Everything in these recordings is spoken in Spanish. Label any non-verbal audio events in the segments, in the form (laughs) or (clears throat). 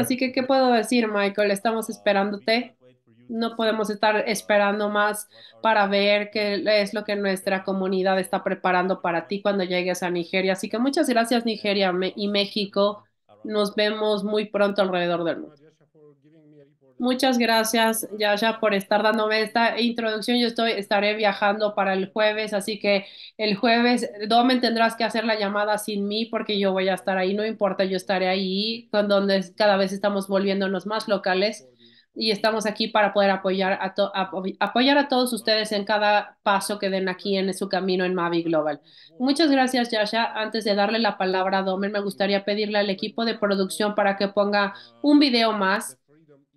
Así que, ¿qué puedo decir, Michael? Estamos uh, esperándote no podemos estar esperando más para ver qué es lo que nuestra comunidad está preparando para ti cuando llegues a Nigeria. Así que muchas gracias Nigeria y México. Nos vemos muy pronto alrededor del mundo. Muchas gracias, Yasha, por estar dándome esta introducción. Yo estoy, estaré viajando para el jueves, así que el jueves, Domen, tendrás que hacer la llamada sin mí porque yo voy a estar ahí, no importa, yo estaré ahí, con donde cada vez estamos volviéndonos más locales y estamos aquí para poder apoyar a, apoyar a todos ustedes en cada paso que den aquí en su camino en Mavi Global. Muchas gracias, Yasha. Antes de darle la palabra a Domen, me gustaría pedirle al equipo de producción para que ponga un video más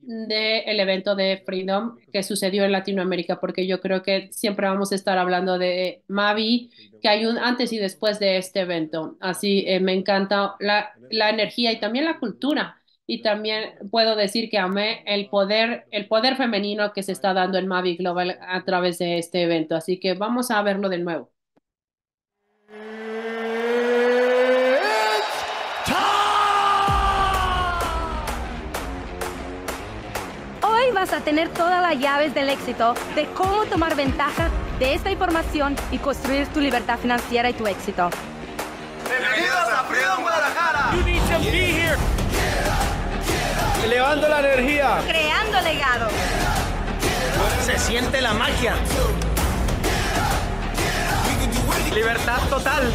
del evento de Freedom que sucedió en Latinoamérica, porque yo creo que siempre vamos a estar hablando de Mavi, que hay un antes y después de este evento. Así eh, me encanta la, la, energía y también la cultura. Y también puedo decir que amé el poder, el poder femenino que se está dando en Mavi Global a través de este evento. Así que vamos a verlo de nuevo. vas a tener todas las llaves del éxito de cómo tomar ventaja de esta información y construir tu libertad financiera y tu éxito. Bienvenidos a Freedom Guadalajara. You need to be here. Elevando la energía. Creando legado. Se siente la magia. Libertad total.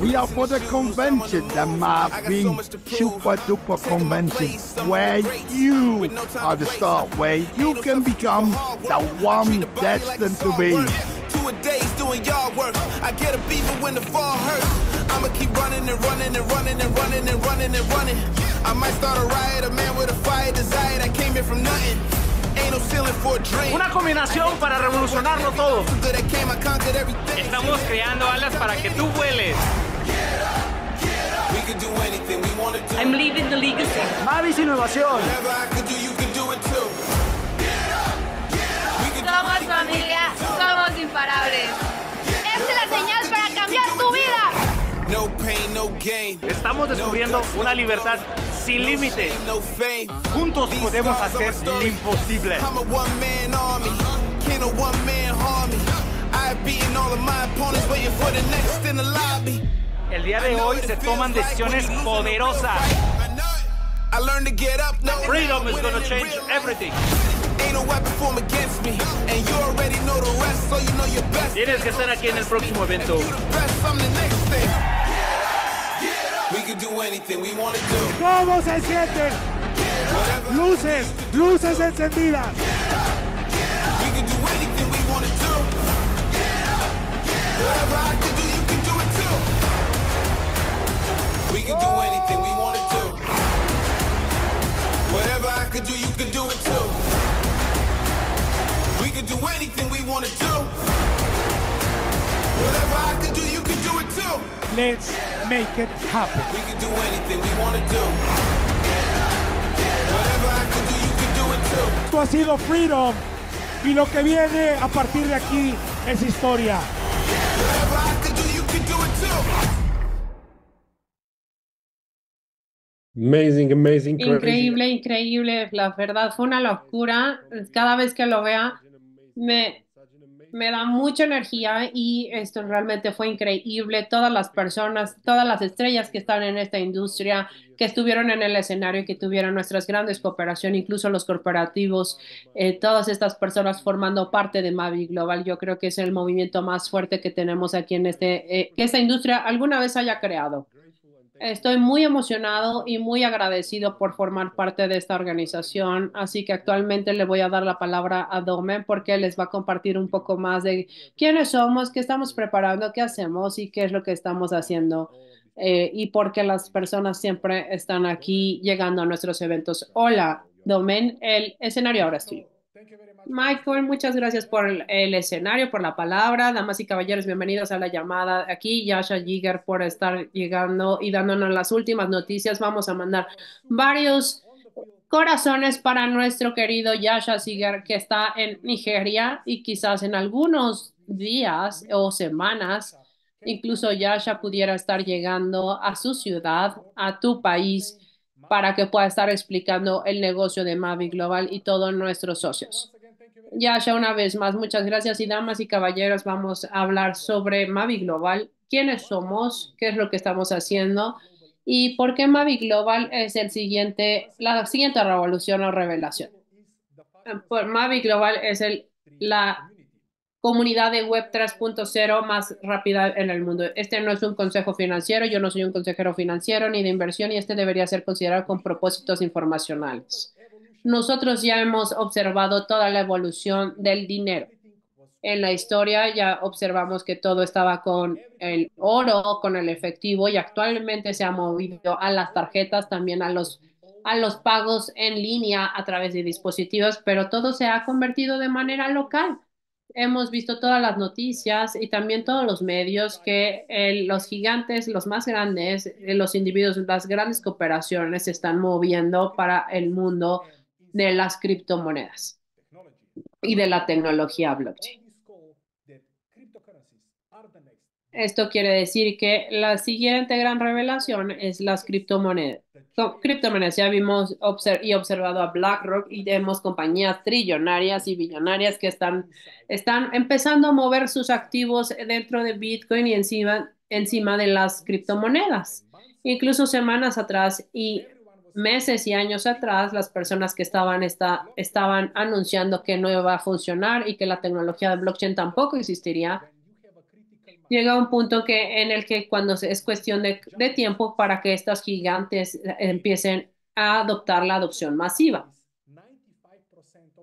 We are for the convention, the Marvin Super Duper Convention, where you are the star, where you can become the one destined to be. Two days doing yard work. I get a beaver when the fall hurts. I'ma keep running and running and running and running and running and running. I might start a riot, a man with a fire desire that came here from nothing. Una combinación para revolucionarlo todo. Estamos creando alas para que tú vueles. I'm leaving the legacy. Mavis Innovación. Somos familia, somos imparables. Esta es la señal para cambiar tu vida. Estamos descubriendo una libertad sin límites. Juntos podemos hacer lo imposible. I've beaten all of my opponents waiting for the next in the lobby. El día de hoy se toman decisiones poderosas. Freedom is gonna change everything. Tienes que estar aquí en el próximo evento. ¿Cómo se sienten? Luces, luces encendidas. can do anything we wanna do. Whatever I could do, you could do it too. We could do anything we wanna do. Whatever I could do, you could do it too. Let's make it happen. We could do anything we wanna do. Whatever I could do, you could do it too. Esto ha sido Freedom. Y lo que viene a partir de aquí es historia. Whatever Amazing, amazing, Increíble, increíble, la verdad, fue una locura. Cada vez que lo vea, me, me da mucha energía y esto realmente fue increíble. Todas las personas, todas las estrellas que están en esta industria, que estuvieron en el escenario, que tuvieron nuestras grandes cooperaciones, incluso los corporativos, eh, todas estas personas formando parte de Mavi Global, yo creo que es el movimiento más fuerte que tenemos aquí en este, eh, que esta industria alguna vez haya creado. Estoy muy emocionado y muy agradecido por formar parte de esta organización, así que actualmente le voy a dar la palabra a Domen porque les va a compartir un poco más de quiénes somos, qué estamos preparando, qué hacemos y qué es lo que estamos haciendo eh, y por qué las personas siempre están aquí llegando a nuestros eventos. Hola, Domen, el escenario ahora es tuyo. Michael, muchas gracias por el, escenario, por la palabra. Damas y caballeros, bienvenidos a la llamada aquí. Yasha Yiger por estar llegando y dándonos las últimas noticias. Vamos a mandar varios corazones para nuestro querido Yasha Jigger que está en Nigeria y quizás en algunos días o semanas, incluso Yasha pudiera estar llegando a su ciudad, a tu país para que pueda estar explicando el negocio de Mavi Global y todos nuestros socios. Ya, ya una vez más, muchas gracias y damas y caballeros, vamos a hablar sobre Mavi Global, quiénes somos, qué es lo que estamos haciendo y por qué Mavi Global es el siguiente, la siguiente revolución o revelación. Pues, Mavi Global es el, la comunidad de web 3.0 más rápida en el mundo. Este no es un consejo financiero, yo no soy un consejero financiero ni de inversión y este debería ser considerado con propósitos informacionales. Nosotros ya hemos observado toda la evolución del dinero. En la historia ya observamos que todo estaba con el oro, con el efectivo y actualmente se ha movido a las tarjetas, también a los a los pagos en línea a través de dispositivos, pero todo se ha convertido de manera local hemos visto todas las noticias y también todos los medios que eh, los gigantes, los más grandes, eh, los individuos, las grandes cooperaciones se están moviendo para el mundo de las criptomonedas y de la tecnología blockchain. Esto quiere decir que la siguiente gran revelación es las criptomonedas criptomonedas. Ya vimos y observado a BlackRock y vemos compañías trillonarias y billonarias que están, están empezando a mover sus activos dentro de Bitcoin y encima, encima de las criptomonedas. Incluso semanas atrás y meses y años atrás, las personas que estaban, está, estaban anunciando que no iba a funcionar y que la tecnología de blockchain tampoco existiría llega un punto que, en el que cuando es cuestión de, tiempo para que estas gigantes eh, empiecen a adoptar la adopción masiva.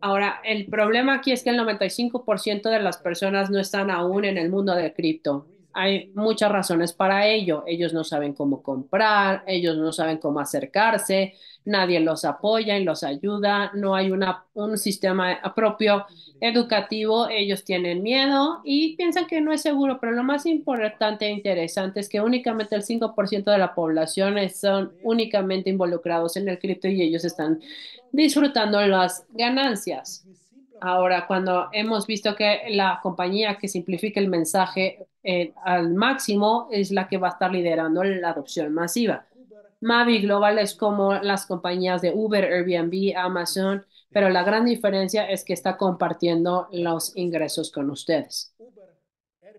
Ahora, el problema aquí es que el 95% de las personas no están aún en el mundo de cripto hay muchas razones para ello. Ellos no saben cómo comprar, ellos no saben cómo acercarse, nadie los apoya y los ayuda, no hay un sistema propio educativo, ellos tienen miedo y piensan que no es seguro, pero lo más importante e interesante es que únicamente el 5% de la población son únicamente involucrados en el cripto y ellos están disfrutando las ganancias. Ahora, cuando hemos visto que la compañía que simplifica el mensaje eh, al máximo es la que va a estar liderando la adopción masiva. Mavi Global es como las compañías de Uber, Airbnb, Amazon, pero la gran diferencia es que está compartiendo los ingresos con ustedes.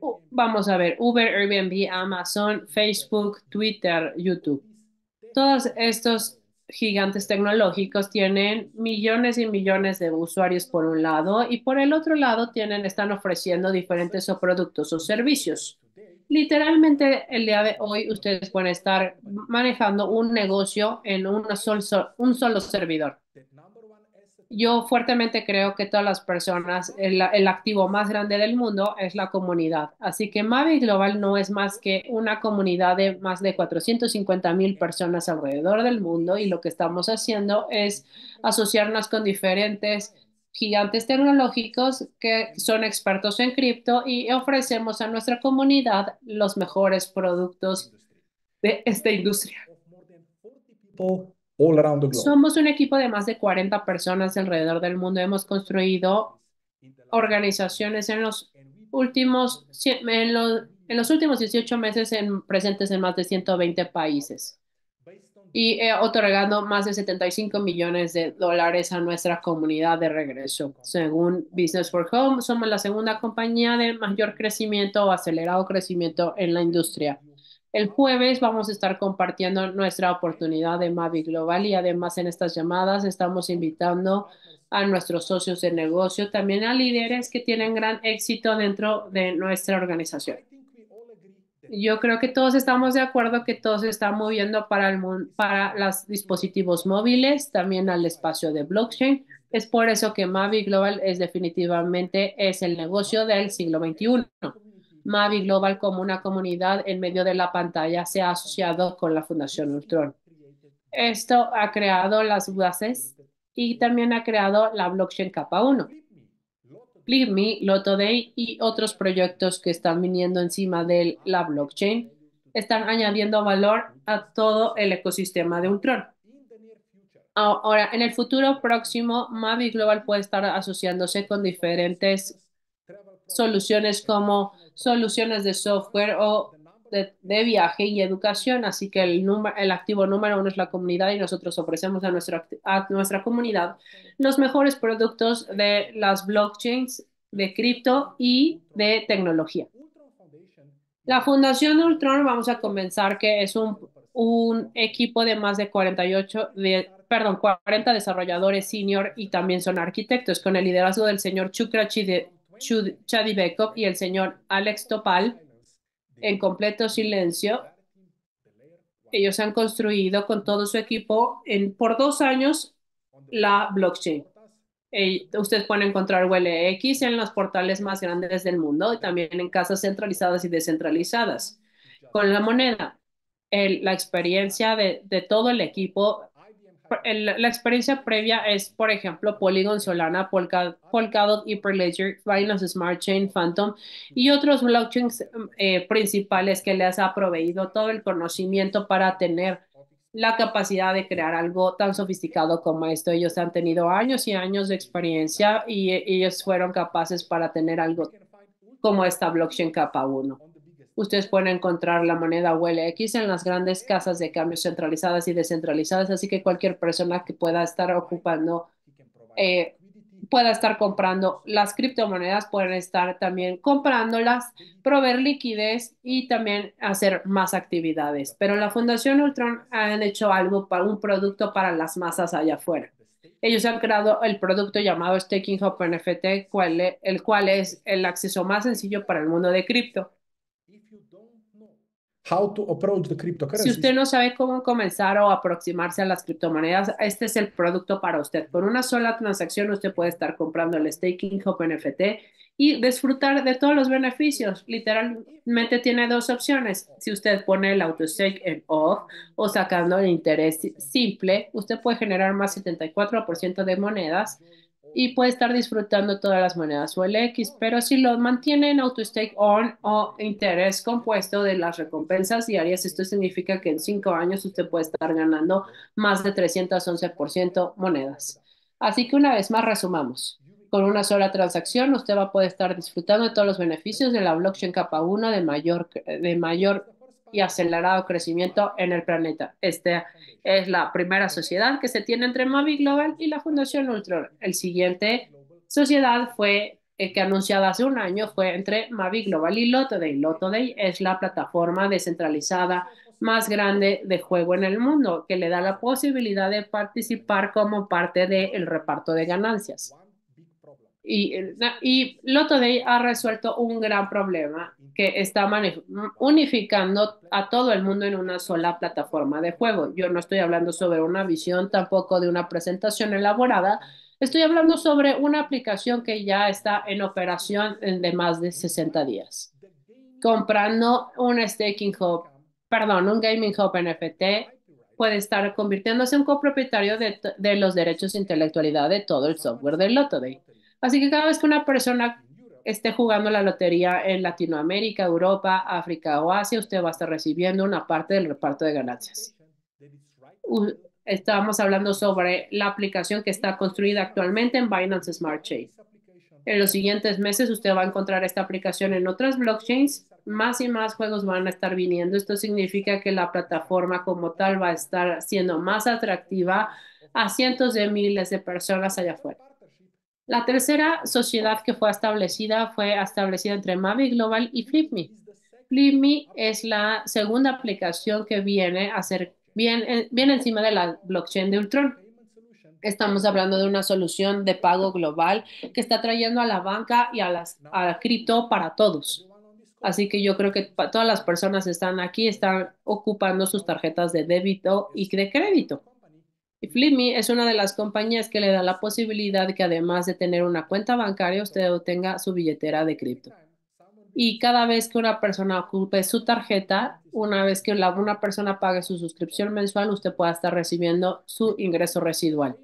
Oh, vamos a ver, Uber, Airbnb, Amazon, Facebook, Twitter, YouTube. Todos estos gigantes tecnológicos tienen millones y millones de usuarios por un lado y por el otro lado tienen, están ofreciendo diferentes productos o servicios. Literalmente el día de hoy ustedes pueden estar manejando un negocio en un solo servidor yo fuertemente creo que todas las personas, el, activo más grande del mundo es la comunidad. Así que mavi Global no es más que una comunidad de más de 450 mil personas alrededor del mundo y lo que estamos haciendo es asociarnos con diferentes gigantes tecnológicos que son expertos en cripto y ofrecemos a nuestra comunidad los mejores productos de esta industria. Somos un equipo de más de 40 personas alrededor del mundo. Hemos construido organizaciones en los últimos, en los, últimos 18 meses en, presentes en más de 120 países y eh, otorgando más de 75 millones de dólares a nuestra comunidad de regreso. Según Business for Home, somos la segunda compañía de mayor crecimiento o acelerado crecimiento en la industria. El jueves vamos a estar compartiendo nuestra oportunidad de Mavi Global y además en estas llamadas estamos invitando a nuestros socios de negocio, también a líderes que tienen gran éxito dentro de nuestra organización. Yo creo que todos estamos de acuerdo que todo se está moviendo para, el, para los dispositivos móviles, también al espacio de blockchain. Es por eso que Mavi Global es definitivamente es el negocio del siglo XXI. Mavi Global como una comunidad en medio de la pantalla se ha asociado con la Fundación Ultron. Esto ha creado las bases y también ha creado la blockchain capa 1. Lotto Lotoday y otros proyectos que están viniendo encima de la blockchain están añadiendo valor a todo el ecosistema de Ultron. Ahora, en el futuro próximo, Mavi Global puede estar asociándose con diferentes soluciones como soluciones de software o de, viaje y educación. Así que el, el activo número uno es la comunidad y nosotros ofrecemos a, nuestra nuestra comunidad los mejores productos de las blockchains, de cripto y de tecnología. La Fundación Ultron, vamos a comenzar, que es un, equipo de más de 48 de perdón, 40 desarrolladores senior y también son arquitectos, con el liderazgo del señor Chukrachi de Chadi Bekov y el señor Alex Topal, en completo silencio, ellos han construido con todo su equipo en, por dos años la blockchain. ustedes pueden encontrar x en los portales más grandes del mundo y también en casas centralizadas y descentralizadas. Con la moneda, la experiencia de, de todo el equipo la experiencia previa es, por ejemplo, Polygon, Solana, Polkadot, Hyperledger, Binance Smart Chain, Phantom y otros blockchains eh, principales que les ha proveído todo el conocimiento para tener la capacidad de crear algo tan sofisticado como esto. Ellos han tenido años y años de experiencia y, y ellos fueron capaces para tener algo como esta blockchain capa 1. Ustedes pueden encontrar la moneda WLX en las grandes casas de cambio centralizadas y descentralizadas, así que cualquier persona que pueda estar ocupando, eh, pueda estar comprando las criptomonedas, pueden estar también comprándolas, proveer liquidez y también hacer más actividades. Pero la Fundación Ultron han hecho algo para un producto para las masas allá afuera. Ellos han creado el producto llamado Staking Hub NFT, el cual es el acceso más sencillo para el mundo de cripto how to Si usted no sabe cómo comenzar o aproximarse a las criptomonedas, este es el producto para usted. Con una sola transacción usted puede estar comprando el staking OpenFT NFT y disfrutar de todos los beneficios. Literalmente tiene dos opciones. Si usted pone el auto stake en off o sacando el interés simple, usted puede generar más 74% de monedas y puede estar disfrutando todas las monedas OLX, pero si lo mantiene en auto-stake on o interés compuesto de las recompensas diarias, esto significa que en cinco años usted puede estar ganando más de 311% monedas. Así que una vez más resumamos. Con una sola transacción, usted va a poder estar disfrutando de todos los beneficios de la blockchain capa 1 de mayor, de mayor y acelerado crecimiento en el planeta. Esta es la primera sociedad que se tiene entre Mavi Global y la Fundación Ultra. El siguiente sociedad fue eh, que anunciada hace un año fue entre Mavi Global y Lotoday. Lotoday es la plataforma descentralizada más grande de juego en el mundo que le da la posibilidad de participar como parte del reparto de ganancias. Y, y Day ha resuelto un gran problema que está unificando a todo el mundo en una sola plataforma de juego. Yo no estoy hablando sobre una visión tampoco de una presentación elaborada, estoy hablando sobre una aplicación que ya está en operación de más de 60 días, comprando un staking hub, perdón, un gaming hub NFT puede estar convirtiéndose en copropietario de, los derechos de intelectualidad de todo el software de LotoDay. Así que cada vez que una persona esté jugando la lotería en Latinoamérica, Europa, África o Asia, usted va a estar recibiendo una parte del reparto de ganancias. Estábamos hablando sobre la aplicación que está construida actualmente en Binance Smart Chain. En los siguientes meses usted va a encontrar esta aplicación en otras blockchains. Más y más juegos van a estar viniendo. Esto significa que la plataforma como tal va a estar siendo más atractiva a cientos de miles de personas allá afuera. La tercera sociedad que fue establecida fue establecida entre Mavi Global y FlipMe. FlipMe es la segunda aplicación que viene a ser eh, bien, encima de la blockchain de Ultron. Estamos hablando de una solución de pago global que está trayendo a la banca y a, las, a la cripto para todos. Así que yo creo que todas las personas que están aquí están ocupando sus tarjetas de débito y de crédito. Y Flipme es una de las compañías que le da la posibilidad que además de tener una cuenta bancaria, usted obtenga su billetera de cripto. Y cada vez que una persona ocupe su tarjeta, una vez que una persona pague su suscripción mensual, usted pueda estar recibiendo su ingreso residual.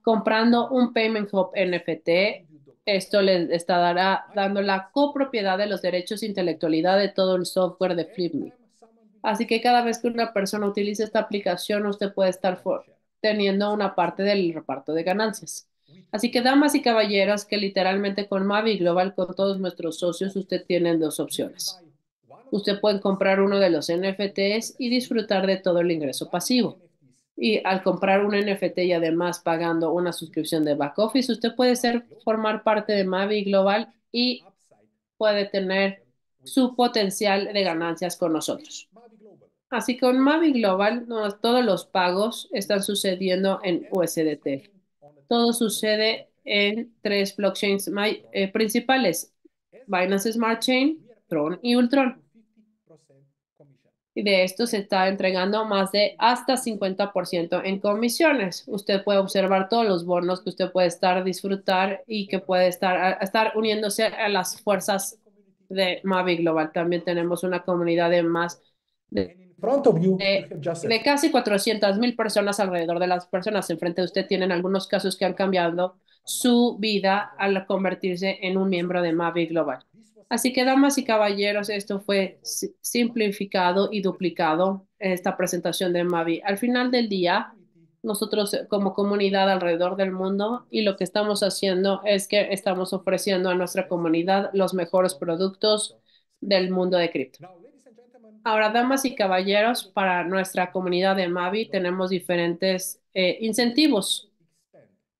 Comprando un Payment Hub NFT, esto le estará dando la copropiedad de los derechos intelectualidad de todo el software de Flipme. Así que cada vez que una persona utilice esta aplicación, usted puede estar for teniendo una parte del reparto de ganancias. Así que, damas y caballeros, que literalmente con Mavi Global, con todos nuestros socios, usted tiene dos opciones. Usted puede comprar uno de los NFTs y disfrutar de todo el ingreso pasivo. Y al comprar un NFT y además pagando una suscripción de back office, usted puede ser, formar parte de Mavi Global y puede tener su potencial de ganancias con nosotros. Así que con Mavi Global todos los pagos están sucediendo en USDT. Todo sucede en tres blockchains eh, principales, Binance Smart Chain, Tron y Ultron. Y de esto se está entregando más de hasta 50% en comisiones. Usted puede observar todos los bonos que usted puede estar disfrutar y que puede estar, estar uniéndose a las fuerzas de Mavi Global. También tenemos una comunidad de más de eh, de, casi 400 mil personas alrededor de las personas enfrente de usted tienen algunos casos que han cambiado su vida al convertirse en un miembro de Mavi Global. Así que, damas y caballeros, esto fue simplificado y duplicado en esta presentación de Mavi. Al final del día, nosotros como comunidad alrededor del mundo y lo que estamos haciendo es que estamos ofreciendo a nuestra comunidad los mejores productos del mundo de cripto. Ahora, damas y caballeros, para nuestra comunidad de Mavi tenemos diferentes eh, incentivos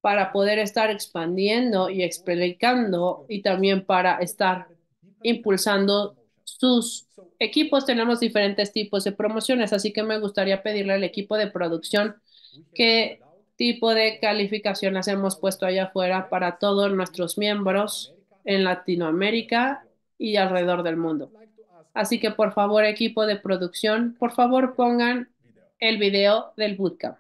para poder estar expandiendo y explicando y también para estar impulsando sus equipos. Tenemos diferentes tipos de promociones, así que me gustaría pedirle al equipo de producción qué tipo de calificaciones hemos puesto allá afuera para todos nuestros miembros en Latinoamérica y alrededor del mundo. Así que por favor, equipo de producción, por favor pongan el video del bootcamp.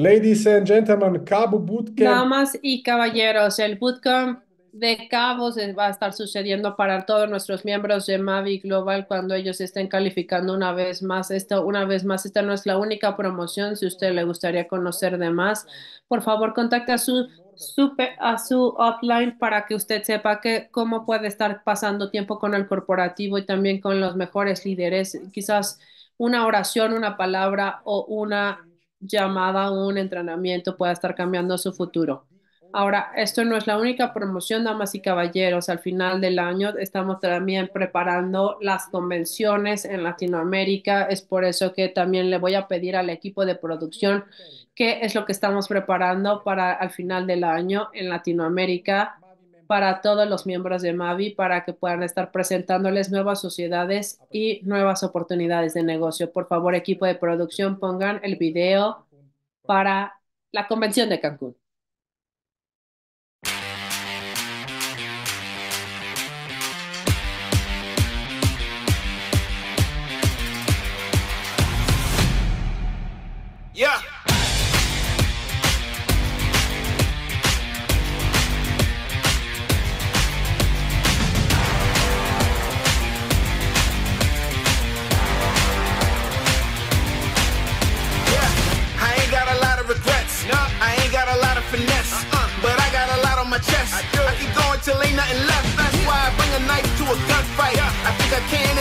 Ladies and gentlemen, Cabo Bootcamp. Damas y caballeros, el Bootcamp de Cabo va a estar sucediendo para todos nuestros miembros de Mavi Global cuando ellos estén calificando una vez más. Esto, una vez más, esta no es la única promoción. Si usted le gustaría conocer de más, por favor, contacte a su Super a su offline para que usted sepa que, cómo puede estar pasando tiempo con el corporativo y también con los mejores líderes. Quizás una oración, una palabra o una llamada a un entrenamiento pueda estar cambiando su futuro. Ahora, esto no es la única promoción, damas y caballeros. Al final del año estamos también preparando las convenciones en Latinoamérica. Es por eso que también le voy a pedir al equipo de producción qué es lo que estamos preparando para al final del año en Latinoamérica para todos los miembros de Mavi para que puedan estar presentándoles nuevas sociedades y nuevas oportunidades de negocio. Por favor, equipo de producción, pongan el video para la convención de Cancún.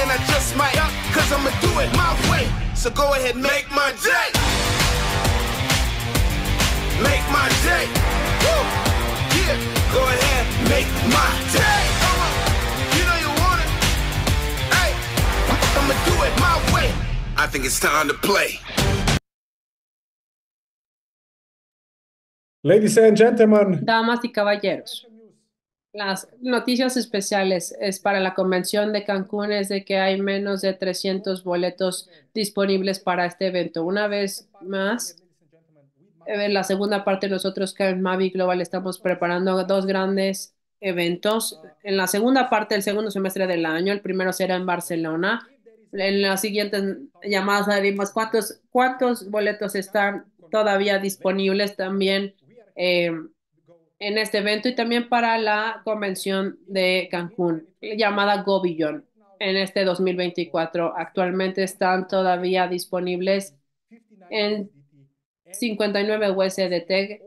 and I just might, cause I'ma do it my way. So go ahead, make my day. Make my day. Woo. Yeah, go ahead, make my day. Uh-huh. You know you want it. Hey, I'ma do it my way. I think it's time to play. Ladies and gentlemen. Damas y caballeros. Las noticias especiales es para la convención de Cancún es de que hay menos de 300 boletos disponibles para este evento. Una vez más, eh, en la segunda parte nosotros que en Mavi Global estamos preparando dos grandes eventos. En la segunda parte del segundo semestre del año, el primero será en Barcelona. En las siguientes llamadas haremos cuántos, cuántos boletos están todavía disponibles también. Eh, en este evento y también para la convención de Cancún llamada Gobillon en este 2024. Actualmente están todavía disponibles en 59 USDT.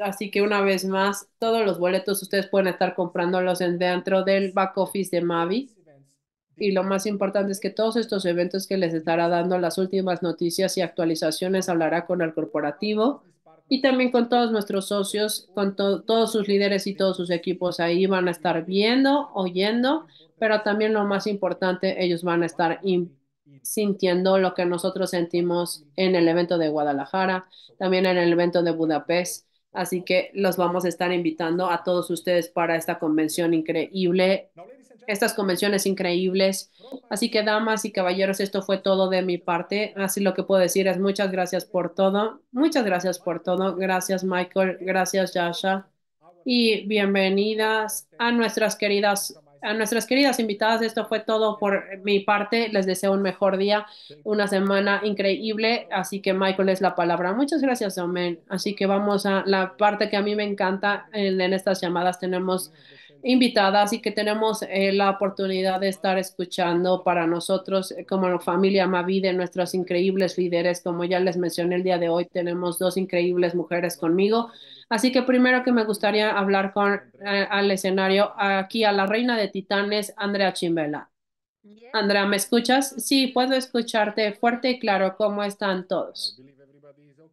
Así que una vez más, todos los boletos ustedes pueden estar comprándolos dentro del back office de Mavi. Y lo más importante es que todos estos eventos que les estará dando las últimas noticias y actualizaciones hablará con el corporativo y también con todos nuestros socios, con todos sus líderes y todos sus equipos ahí van a estar viendo, oyendo, pero también lo más importante, ellos van a estar sintiendo lo que nosotros sentimos en el evento de Guadalajara, también en el evento de Budapest. Así que los vamos a estar invitando a todos ustedes para esta convención increíble estas convenciones increíbles. Así que, damas y caballeros, esto fue todo de mi parte. Así lo que puedo decir es muchas gracias por todo. Muchas gracias por todo. Gracias, Michael. Gracias, Yasha. Y bienvenidas a nuestras queridas a nuestras queridas invitadas, esto fue todo por mi parte. Les deseo un mejor día, una semana increíble. Así que Michael es la palabra. Muchas gracias, Omen. Así que vamos a la parte que a mí me encanta en, en estas llamadas. Tenemos invitada, así que tenemos eh, la oportunidad de estar escuchando para nosotros eh, como familia Mavi de nuestros increíbles líderes. Como ya les mencioné el día de hoy, tenemos dos increíbles mujeres conmigo. Así que primero que me gustaría hablar con eh, al escenario aquí a la reina de titanes, Andrea Chimbela. Andrea, ¿me escuchas? Sí, puedo escucharte fuerte y claro. ¿Cómo están todos?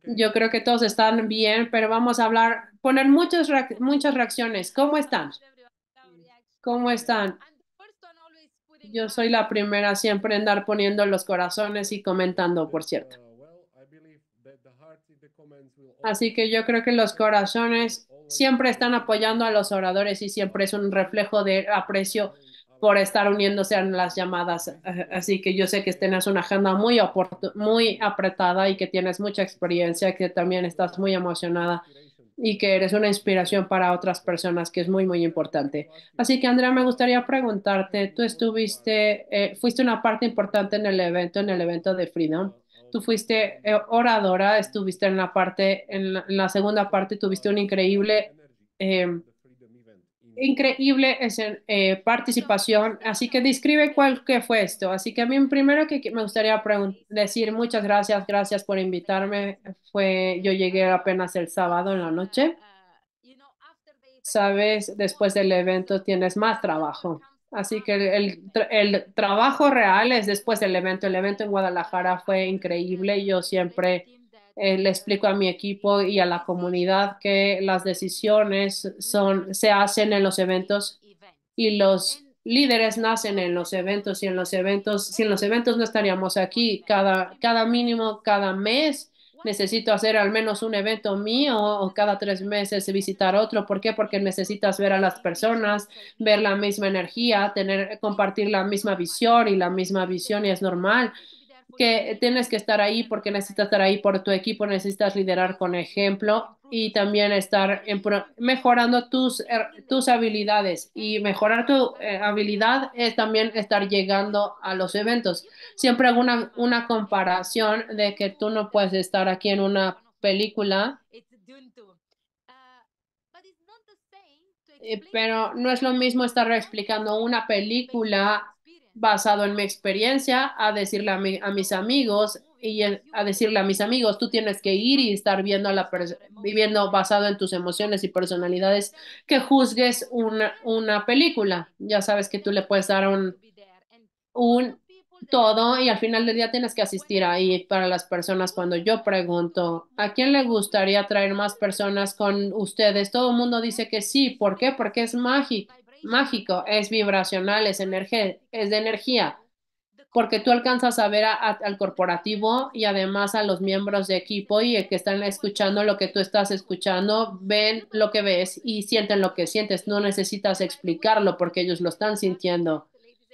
Yo creo que todos están bien, pero vamos a hablar, poner muchas, muchas reacciones. ¿Cómo están? ¿Cómo están? Yo soy la primera siempre en dar poniendo los corazones y comentando, por cierto. Uh, Así que yo creo que los corazones siempre están apoyando a los oradores y siempre es un reflejo de aprecio por estar uniéndose en las llamadas. Así que yo sé que tienes una agenda muy, muy apretada y que tienes mucha experiencia, que también estás muy emocionada y que eres una inspiración para otras personas, que es muy, muy importante. Así que, Andrea, me gustaría preguntarte, tú estuviste, eh, fuiste una parte importante en el evento, en el evento de Freedom. Tú fuiste eh, oradora, estuviste en la parte, en la, segunda parte, tuviste un increíble... Eh, increíble esa eh, participación. Así que describe cuál que fue esto. Así que a mí primero que me gustaría decir muchas gracias, gracias por invitarme. Fue, yo llegué apenas el sábado en la noche. Sabes, después del evento tienes más trabajo. Así que el, el trabajo real es después del evento. El evento en Guadalajara fue increíble. Yo siempre eh, le explico a mi equipo y a la comunidad que las decisiones son, se hacen en los eventos y los líderes nacen en los eventos y en los eventos, sin los eventos no estaríamos aquí. Cada, cada mínimo, cada mes necesito hacer al menos un evento mío o cada tres meses visitar otro. ¿Por qué? Porque necesitas ver a las personas, ver la misma energía, tener, compartir la misma visión y la misma visión y es normal que tienes que estar ahí porque necesitas estar ahí por tu equipo, necesitas liderar con ejemplo y también estar mejorando tus, er, tus habilidades. Y mejorar tu eh, habilidad es también estar llegando a los eventos. Siempre hago una, una comparación de que tú no puedes estar aquí en una película eh, pero no es lo mismo estar explicando una película basado en mi experiencia a decirle a, a mis amigos y a decirle a mis amigos, tú tienes que ir y estar viendo a la viviendo basado en tus emociones y personalidades que juzgues una, película. Ya sabes que tú le puedes dar un, un todo y al final del día tienes que asistir ahí para las personas. Cuando yo pregunto, ¿a quién le gustaría traer más personas con ustedes? Todo el mundo dice que sí. ¿Por qué? Porque es mágico mágico, es vibracional, es, energía, es de energía, porque tú alcanzas a ver al corporativo y además a los miembros de equipo y el que están escuchando lo que tú estás escuchando, ven lo que ves y sienten lo que sientes. No necesitas explicarlo porque ellos lo están sintiendo.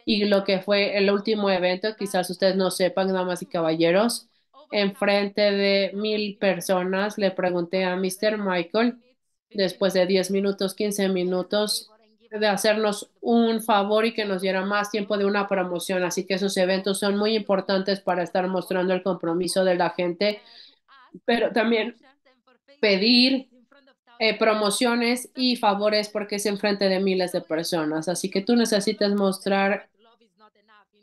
Y lo que fue el último evento, quizás ustedes no sepan, damas y caballeros, enfrente de mil personas le pregunté a Mr. Michael después de 10 minutos, 15 minutos, de hacernos un favor y que nos diera más tiempo de una promoción. Así que esos eventos son muy importantes para estar mostrando el compromiso de la gente, pero también pedir eh, promociones y favores porque es enfrente de miles de personas. Así que tú necesitas mostrar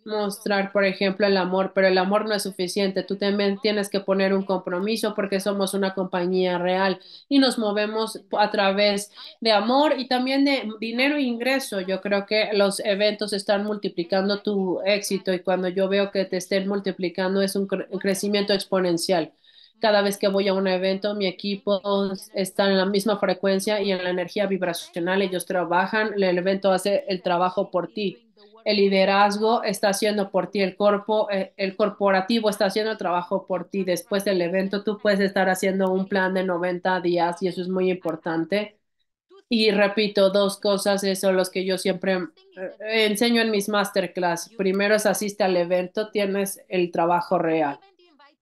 mostrar, por ejemplo, el amor, pero el amor no es suficiente. Tú también tienes que poner un compromiso porque somos una compañía real y nos movemos a través de amor y también de dinero e ingreso. Yo creo que los eventos están multiplicando tu éxito y cuando yo veo que te estén multiplicando es un, crecimiento exponencial. Cada vez que voy a un evento, mi equipo está en la misma frecuencia y en la energía vibracional. Ellos trabajan, el evento hace el trabajo por ti el liderazgo está haciendo por ti, el cuerpo, eh, el corporativo está haciendo trabajo por ti. Después del evento, tú puedes estar haciendo un plan de 90 días y eso es muy importante. Y repito, dos cosas eh, son los que yo siempre eh, enseño en mis masterclass. Primero es asiste al evento, tienes el trabajo real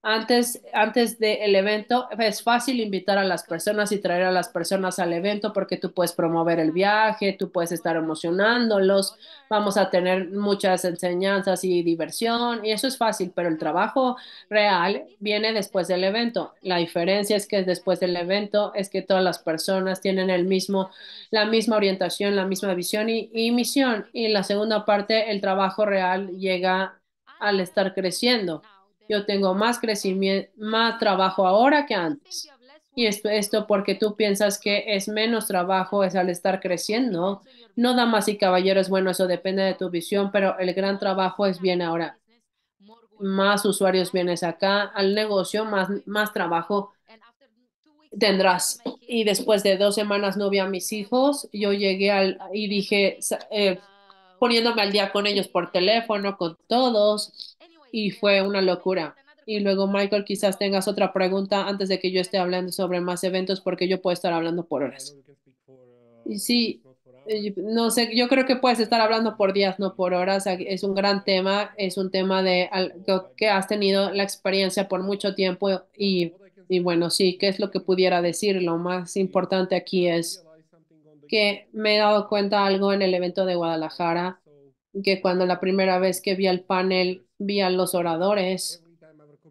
antes, antes del evento, es fácil invitar a las personas y traer a las personas al evento porque tú puedes promover el viaje, tú puedes estar emocionándolos, vamos a tener muchas enseñanzas y diversión y eso es fácil, pero el trabajo real viene después del evento. La diferencia es que después del evento es que todas las personas tienen el mismo, la misma orientación, la misma visión y, misión. Y en la segunda parte, el trabajo real llega al estar creciendo yo tengo más crecimiento, más trabajo ahora que antes. Y esto, esto porque tú piensas que es menos trabajo es al estar creciendo. No, damas y caballeros, bueno, eso depende de tu visión, pero el gran trabajo es bien ahora. Más usuarios vienes acá al negocio, más, más trabajo tendrás. Y después de dos semanas no vi a mis hijos, yo llegué al y dije, eh, poniéndome al día con ellos por teléfono, con todos y fue una locura. Y luego, Michael, quizás tengas otra pregunta antes de que yo esté hablando sobre más eventos, porque yo puedo estar hablando por horas. Y sí, eh, no sé, yo creo que puedes estar hablando por días, no por horas. Es un gran tema, es un tema de que has tenido la experiencia por mucho tiempo y, y bueno, sí, ¿qué es lo que pudiera decir? Lo más importante aquí es que me he dado cuenta algo en el evento de Guadalajara, que cuando la primera vez que vi el panel a los oradores,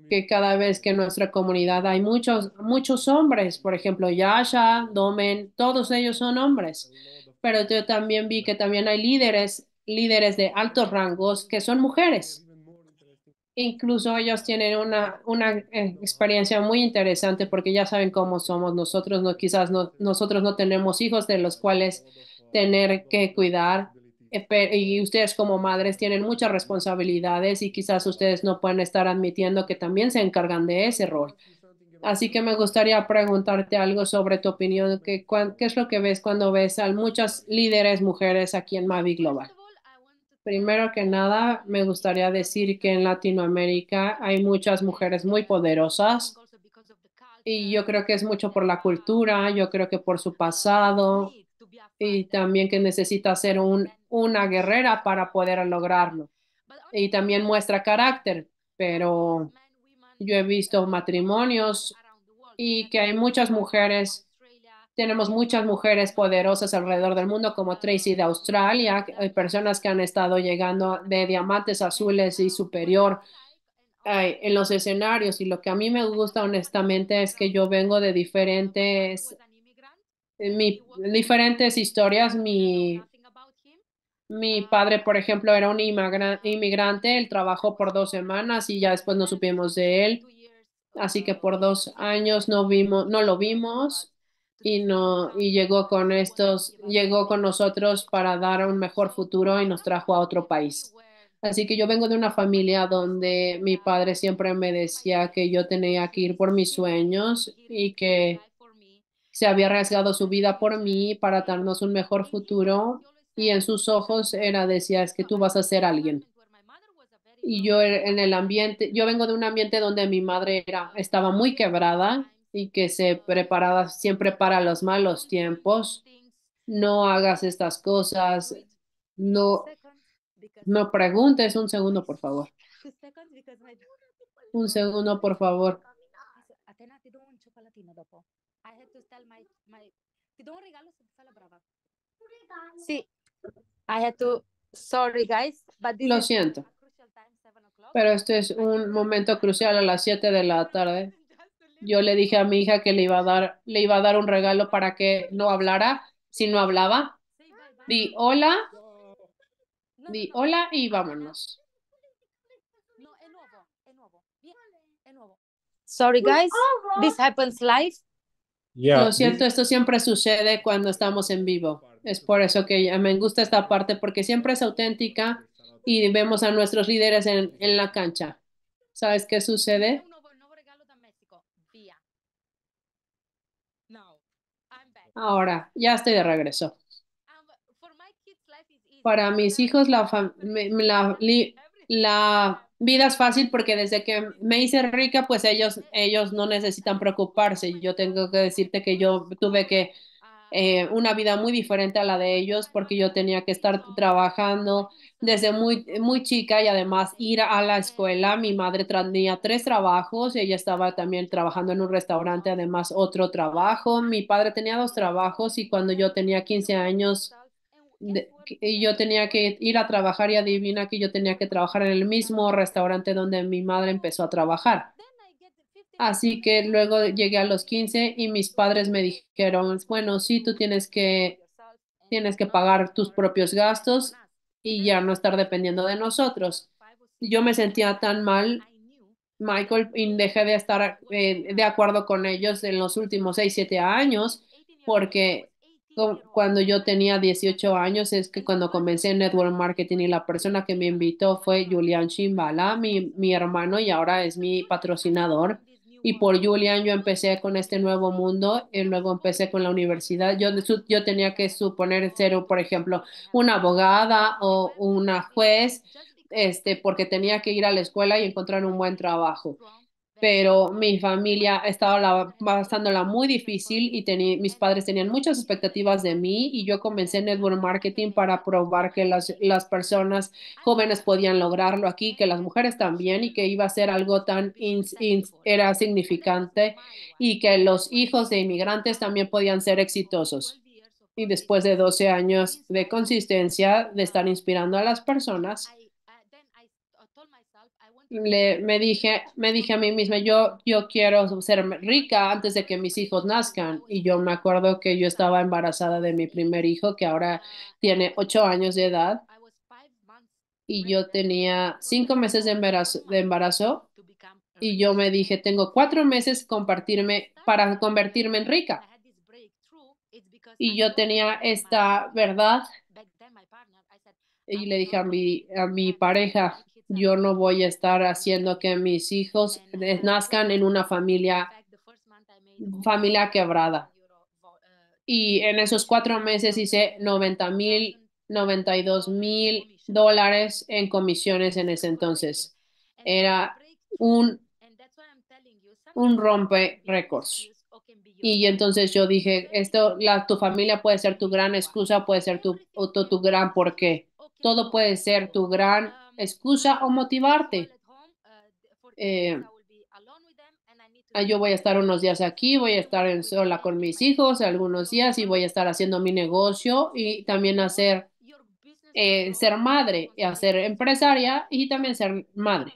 que cada vez que en nuestra comunidad hay muchos, muchos hombres, por ejemplo, Yasha, Domen, todos ellos son hombres, pero yo también vi que también hay líderes, líderes de altos rangos que son mujeres. Incluso ellos tienen una, una eh, experiencia muy interesante porque ya saben cómo somos nosotros, no, quizás nosotros no tenemos hijos de los cuales tener que cuidar y ustedes como madres tienen muchas responsabilidades y quizás ustedes no pueden estar admitiendo que también se encargan de ese rol. Así que me gustaría preguntarte algo sobre tu opinión, que, qué es lo que ves cuando ves a muchas líderes mujeres aquí en Mavi Global. Primero que nada, me gustaría decir que en Latinoamérica hay muchas mujeres muy poderosas y yo creo que es mucho por la cultura, yo creo que por su pasado y también que necesita ser un, una guerrera para poder lograrlo. Y también muestra carácter, pero yo he visto matrimonios y que hay muchas mujeres, tenemos muchas mujeres poderosas alrededor del mundo, como Tracy de Australia, hay personas que han estado llegando de diamantes azules y superior en los escenarios. Y lo que a mí me gusta honestamente es que yo vengo de diferentes diferentes historias. Mi, mi padre, por ejemplo, era un inmigrante, él trabajó por dos semanas y ya después no supimos de él. Así que por dos años no vimos, no lo vimos y no y llegó con estos, llegó con nosotros para dar un mejor futuro y nos trajo a otro país. Así que yo vengo de una familia donde mi padre siempre me decía que yo tenía que ir por mis sueños y que se había arriesgado su vida por mí para darnos un mejor futuro y en sus ojos era decía es que tú vas a ser alguien y yo e, en el ambiente yo vengo de un ambiente donde mi madre era estaba muy quebrada y que se preparaba siempre para los malos tiempos no hagas estas cosas no no preguntes un segundo por favor un segundo por favor guys, Lo siento. Pero este es un momento crucial a las 7 de la tarde. (laughs) Yo le dije a mi hija que le iba a dar le iba a dar un regalo para que no hablara, si no hablaba. Di hola. Di hola y vámonos. Sorry guys, this happens live. Lo cierto, esto siempre sucede cuando estamos en vivo. Es por eso que me gusta esta parte, porque siempre es auténtica y vemos a nuestros líderes en, en la cancha. ¿Sabes qué sucede? Ahora, ya estoy de regreso. Para mis hijos, la, la, la Vida es fácil porque desde que me hice rica, pues ellos, ellos no necesitan preocuparse. Yo tengo que decirte que yo tuve que eh, una vida muy diferente a la de ellos porque yo tenía que estar trabajando desde muy, muy chica y además ir a la escuela. Mi madre tenía tres trabajos, y ella estaba también trabajando en un restaurante, además otro trabajo. Mi padre tenía dos trabajos y cuando yo tenía 15 años y yo tenía que ir a trabajar y adivina que yo tenía que trabajar en el mismo restaurante donde mi madre empezó a trabajar. Así que luego llegué a los 15 y mis padres me dijeron, bueno, sí, tú tienes que, tienes que pagar tus propios gastos y ya no estar dependiendo de nosotros. Yo me sentía tan mal, Michael, y dejé de estar eh, de acuerdo con ellos en los últimos 6, 7 años porque cuando yo tenía 18 años es que cuando comencé en network marketing y la persona que me invitó fue Julian Shimbala, mi, hermano y ahora es mi patrocinador. Y por Julian yo empecé con este nuevo mundo y luego empecé con la universidad. Yo, yo tenía que suponer ser, por ejemplo, una abogada o una juez, este, porque tenía que ir a la escuela y encontrar un buen trabajo pero mi familia estaba pasándola muy difícil y mis padres tenían muchas expectativas de mí y yo comencé network marketing para probar que las, personas jóvenes podían lograrlo aquí, que las mujeres también y que iba a ser algo tan era significante y que los hijos de inmigrantes también podían ser exitosos. Y después de 12 años de consistencia, de estar inspirando a las personas, le, me, dije, me dije a mí misma, yo, yo quiero ser rica antes de que mis hijos nazcan. Y yo me acuerdo que yo estaba embarazada de mi primer hijo, que ahora tiene ocho años de edad. Y yo tenía cinco meses de embarazo, de embarazo y yo me dije, tengo cuatro meses compartirme para convertirme en rica. Y yo tenía esta verdad y le dije a mi, a mi pareja, yo no voy a estar haciendo que mis hijos nazcan en una familia, familia quebrada. Eh, y en esos cuatro meses hice 90 mil, 92 mil dólares en comisiones en ese entonces. Era un, un rompe récords. Y entonces yo dije, esto, la, tu familia puede ser tu gran excusa, puede ser tu, tu, tu gran porqué. Todo puede ser tu gran excusa o motivarte. Eh, ah, yo voy a estar unos días aquí, voy a estar en sola con mis hijos algunos días y voy a estar haciendo mi negocio y también hacer eh, ser madre, hacer empresaria y también ser madre.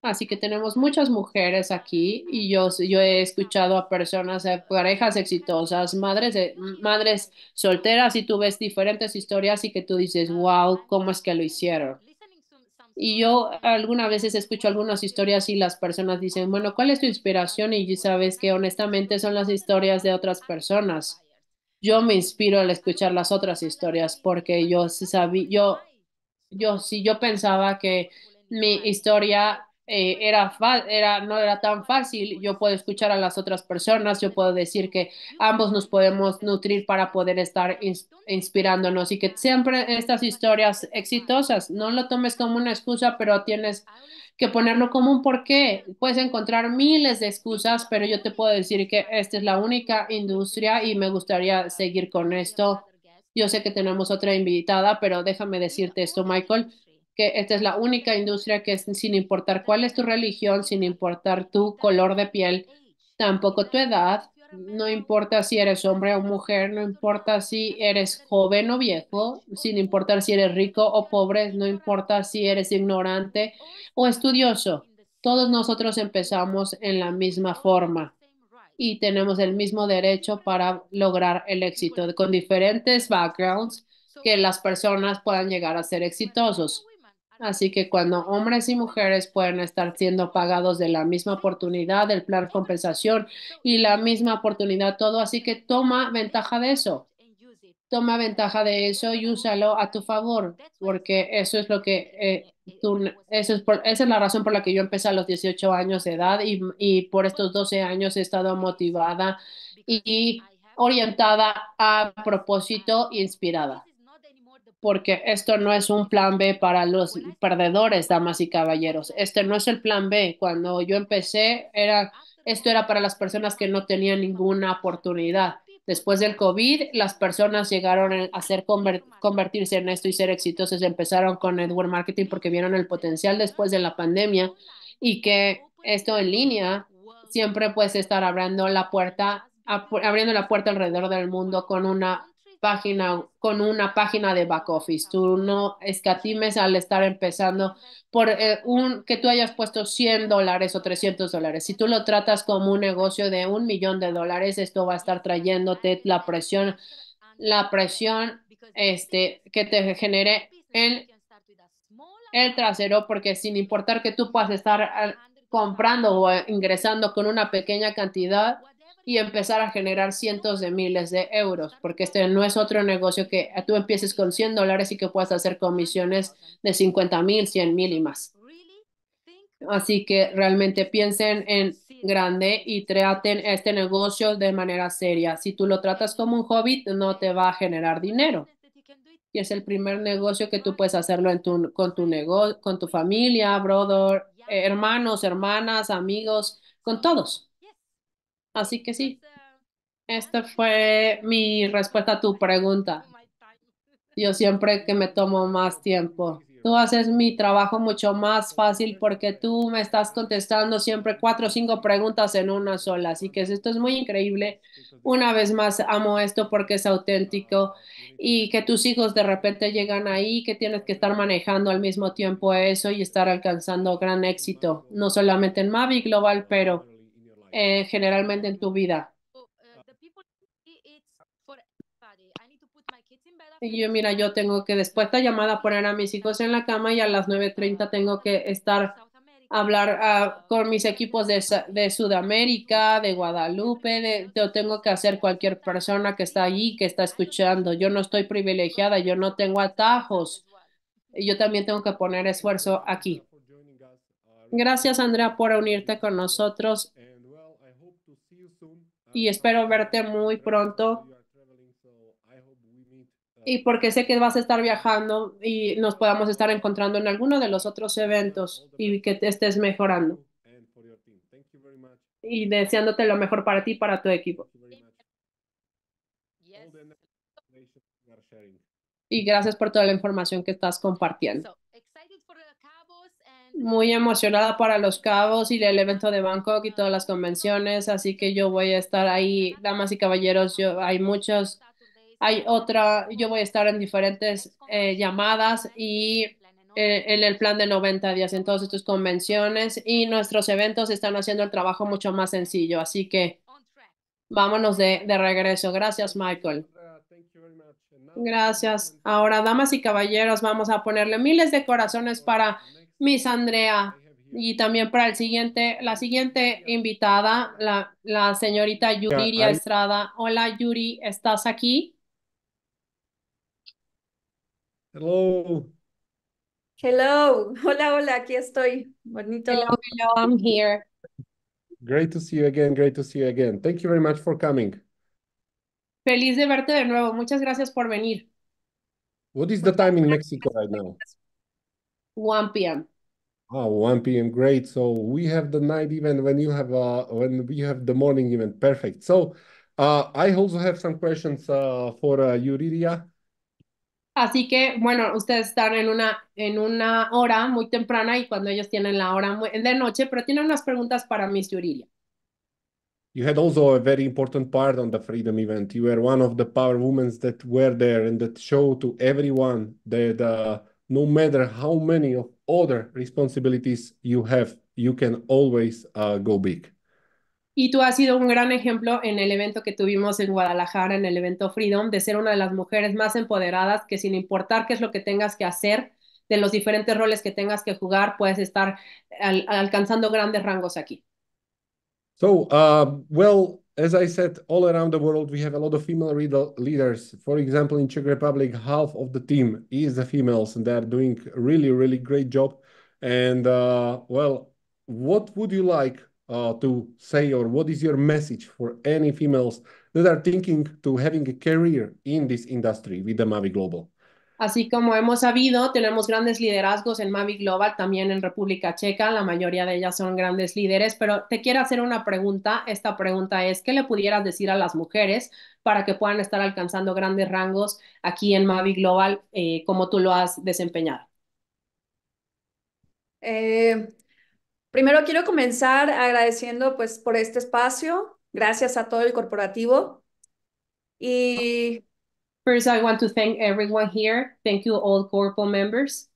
Así que tenemos muchas mujeres aquí y yo, yo he escuchado a personas, eh, parejas exitosas, madres, madres solteras y tú ves diferentes historias y que tú dices, wow, ¿cómo es que lo hicieron? Y yo algunas veces escucho algunas historias y las personas dicen, bueno, ¿cuál es tu inspiración? Y sabes que honestamente son las historias de otras personas. Yo me inspiro al escuchar las otras historias porque yo sabía, yo, yo, si yo pensaba que mi historia eh, era, era, no era tan fácil, yo puedo escuchar a las otras personas, yo puedo decir que ambos nos podemos nutrir para poder estar inspirándonos y que siempre estas historias exitosas, no lo tomes como una excusa, pero tienes que ponerlo como un porqué. Puedes encontrar miles de excusas, pero yo te puedo decir que esta es la única industria y me gustaría seguir con esto. Yo sé que tenemos otra invitada, pero déjame decirte esto, Michael que esta es la única industria que sin importar cuál es tu religión, sin importar tu color de piel, tampoco tu edad, no importa si eres hombre o mujer, no importa si eres joven o viejo, sin importar si eres rico o pobre, no importa si eres ignorante o estudioso. Todos nosotros empezamos en la misma forma y tenemos el mismo derecho para lograr el éxito con diferentes backgrounds que las personas puedan llegar a ser exitosos. Así que cuando hombres y mujeres pueden estar siendo pagados de la misma oportunidad, del plan compensación y la misma oportunidad, todo, así que toma ventaja de eso. Toma ventaja de eso y úsalo a tu favor, porque eso es lo que eh, Tú, eso es esa es la razón por la que yo empecé a los 18 años de edad y, y por estos 12 años he estado motivada y orientada a propósito e inspirada porque esto no es un plan B para los perdedores, damas y caballeros. Este no es el plan B. Cuando yo empecé, era, esto era para las personas que no tenían ninguna oportunidad. Después del COVID, las personas llegaron a hacer convertirse en esto y ser exitosas. Empezaron con network marketing porque vieron el potencial después de la pandemia y que esto en línea siempre puede estar abriendo la puerta abriendo la puerta alrededor del mundo con una página, con una página de back office. Tú no escatimes al estar empezando por eh, un, que tú hayas puesto 100 dólares o 300 dólares. Si tú lo tratas como un negocio de un millón de dólares, esto va a estar trayéndote la presión, la presión este, que te genere en el trasero, porque sin importar que tú puedas estar eh, comprando o ingresando con una pequeña cantidad, y empezar a generar cientos de miles de euros, porque este no es otro negocio que tú empieces con 100 dólares y que puedas hacer comisiones de 50 mil, 100 mil y más. Así que realmente piensen en grande y traten este negocio de manera seria. Si tú lo tratas como un hobby, no te va a generar dinero. Y es el primer negocio que tú puedes hacerlo en con, tu con tu familia, brother, hermanos, hermanas, amigos, con todos. Así que sí, esta ah, fue mi respuesta a tu pregunta. Yo siempre que me tomo más tiempo. Tú haces mi trabajo mucho más fácil porque tú me estás contestando siempre cuatro o cinco preguntas en una sola. Así que esto es muy increíble. Una vez más, amo esto porque es auténtico y que tus hijos de repente llegan ahí, que tienes que estar manejando al mismo tiempo eso y estar alcanzando gran éxito, no solamente en Mavi Global, pero eh, generalmente en tu vida. Oh, eh, y yo, mira, yo tengo que después de la llamada poner a mis hijos en la cama y a las 9.30 tengo que estar hablar ah, con mis equipos de, de Sudamérica, de Guadalupe, yo tengo que hacer cualquier persona que está allí, que está escuchando. Yo no estoy privilegiada, yo no tengo atajos. Yo también tengo que poner esfuerzo aquí. Uh, Gracias, Andrea, por unirte con nosotros y espero verte muy pronto. Y porque sé que vas a estar viajando y nos podamos estar encontrando en alguno de los otros eventos y que te estés mejorando. Y deseándote lo mejor para ti y para tu equipo. Y gracias por toda la información que estás compartiendo muy emocionada para los cabos y el evento de Bangkok y todas las convenciones, así que yo voy a estar ahí, damas y caballeros, yo, hay muchos, hay otra, yo voy a estar en diferentes eh, llamadas y eh, en el plan de 90 días, en todas estas convenciones y nuestros eventos están haciendo el trabajo mucho más sencillo, así que vámonos de, de regreso. Gracias, Michael. Gracias. Ahora, damas y caballeros, vamos a ponerle miles de corazones para Miss Andrea. Y también para el siguiente, la siguiente invitada, la, la señorita Yuriria Estrada. Hola Yuri, ¿estás aquí? Hello. Hello. Hola, hola, aquí estoy. Bonito. Hello, hello, I'm here. Great to see you again, great to see you again. Thank you very much for coming. Feliz de verte de nuevo. Muchas gracias por venir. What is the time in Mexico right now? 1 p.m. Oh, 1 p.m. Great. So we have the night event when you have uh when we have the morning event. Perfect. So uh, I also have some questions uh, for uh, Yuridia. Así que, bueno, ustedes están en una, en una hora muy temprana y cuando ellos tienen la hora de noche, pero tienen unas preguntas para Miss Yuridia. You had also a very important part on the Freedom event. You were one of the power women that were there and that showed to everyone that uh, no matter how many of other responsibilities you have, you can always uh, go big. Y tú has sido un gran ejemplo en el evento que tuvimos en Guadalajara, en el evento Freedom, de ser una de las mujeres más empoderadas que sin importar qué es lo que tengas que hacer, de los diferentes roles que tengas que jugar, puedes estar alcanzando grandes rangos aquí. So, uh, well, as I said, all around the world, we have a lot of female leaders. For example, in Czech Republic, half of the team is the females, and they're doing really, really great job. And uh, well, what would you like uh, to say, or what is your message for any females that are thinking to having a career in this industry with the Mavi Global? Así como hemos sabido, tenemos grandes liderazgos en Mavi Global, también en República Checa, la mayoría de ellas son grandes líderes, pero te quiero hacer una pregunta. Esta pregunta es, ¿qué le pudieras decir a las mujeres para que puedan estar alcanzando grandes rangos aquí en Mavi Global, eh, como tú lo has desempeñado? Eh, primero quiero comenzar agradeciendo pues por este espacio, gracias a todo el corporativo y First, I want to thank everyone here. Thank you all corporate members.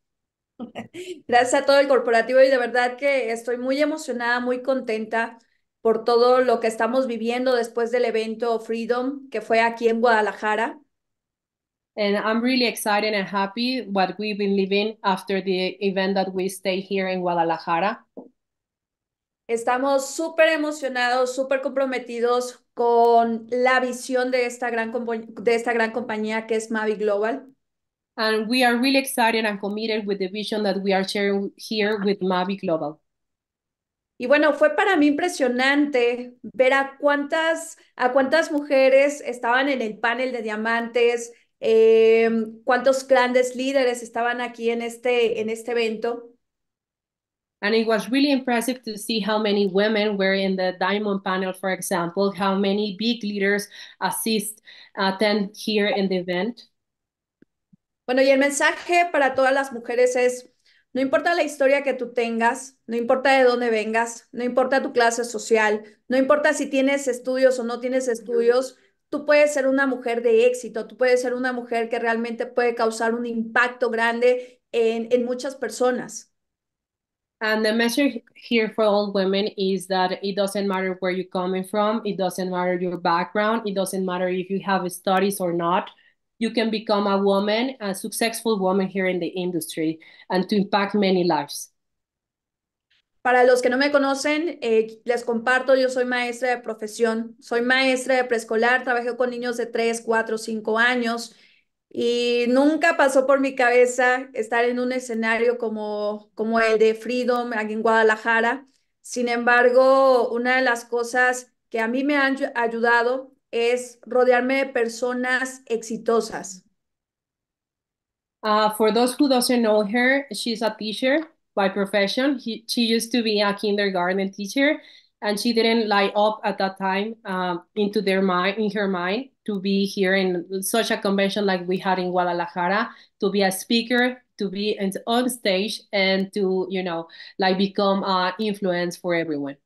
Gracias a todo el corporativo y de verdad que estoy muy emocionada, muy contenta por todo lo que estamos viviendo después del evento Freedom que fue aquí en Guadalajara. And I'm really excited and happy what we've been living after the event that we stay here in Guadalajara. Estamos súper emocionados, súper comprometidos con la visión de esta, gran de esta gran compañía que es Mavi Global. And we are really excited and committed with the vision that we are sharing here with Mavi Global. Y bueno, fue para mí impresionante ver a cuántas, a cuántas mujeres estaban en el panel de diamantes, eh, cuántos grandes líderes estaban aquí en este, en este evento. And it was really impressive to see how many women diamond panel, for example, how many big leaders assist, attend here in Bueno, y el mensaje para todas las mujeres es, no importa la historia que tú tengas, no importa de dónde vengas, no importa tu clase social, no importa si tienes estudios o no tienes estudios, tú puedes ser una mujer de éxito, tú puedes ser una mujer que realmente puede causar un impacto grande en, en muchas personas. And the message here for all women is that it doesn't matter where you're coming from, it doesn't matter your background, it doesn't matter if you have studies or not. You can become a woman, a successful woman here in the industry, and to impact many lives. Para los que no me conocen, eh, les comparto, yo soy maestra de profesión, soy maestra de preescolar, trabajo con niños de 3, 4, 5 años. Y nunca pasó por mi cabeza estar en un escenario como, como el de Freedom aquí en Guadalajara. Sin embargo, una de las cosas que a mí me han ayudado es rodearme de personas exitosas. Uh, for those who doesn't know her, she's a teacher by profession. she used to be a kindergarten teacher, and she didn't light up at that time uh, into their mind, in her mind to be here in such a convention like we had in Guadalajara, to be a speaker, to be on stage, and to, you know, like become an influence for everyone.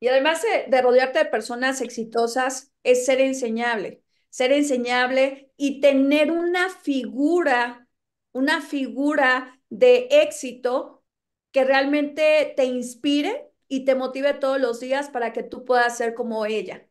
Y además de rodearte de personas exitosas es ser enseñable, ser enseñable y tener una figura, una figura de éxito que realmente te inspire y te motive todos los días para que tú puedas ser como ella.